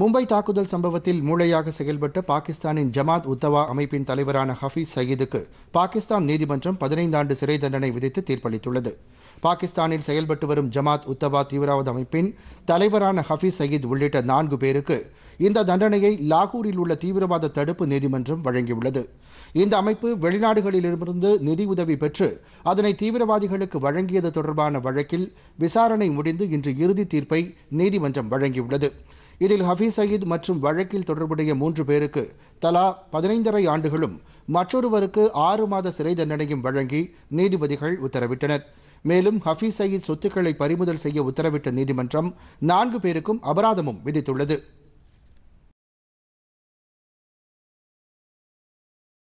மும்பை தாக்குதல் சம்பவத்தில் மூளையாக செயல்பட்ட பாகிஸ்தானின் ஜமாத் உத்தவா அமைப்பின் தலைவரான ஹஃபீஸ் சயீதுக்கு பாகிஸ்தான் நீதிமன்றம் பதினைந்தாண்டு சிறை தண்டனை விதித்து தீர்ப்பளித்துள்ளது பாகிஸ்தானில் செயல்பட்டு வரும் ஜமாத் உத்தவா தீவிரவாத அமைப்பின் தலைவரான ஹஃபீஸ் சயீத் உள்ளிட்ட நான்கு பேருக்கு இந்த தண்டனையை லாகூரில் உள்ள தீவிரவாத தடுப்பு நீதிமன்றம் வழங்கியுள்ளது இந்த அமைப்பு வெளிநாடுகளிலிருந்து நிதியுதவி பெற்று அதனை தீவிரவாதிகளுக்கு வழங்கியது தொடர்பான வழக்கில் விசாரணை முடிந்து இன்று இறுதி தீர்ப்பை நீதிமன்றம் வழங்கியுள்ளது இதில் ஹஃபீஸ் சயீத் மற்றும் வழக்கில் தொடர்புடைய மூன்று பேருக்கு தலா பதினைந்தரை ஆண்டுகளும் மற்றொருவருக்கு ஆறு மாத சிறை தண்டனையும் வழங்கி நீதிபதிகள் உத்தரவிட்டனர் மேலும் ஹஃபீஸ் சயீத் சொத்துக்களை பறிமுதல் செய்ய உத்தரவிட்ட நீதிமன்றம் நான்கு பேருக்கும் அபராதமும் விதித்துள்ளது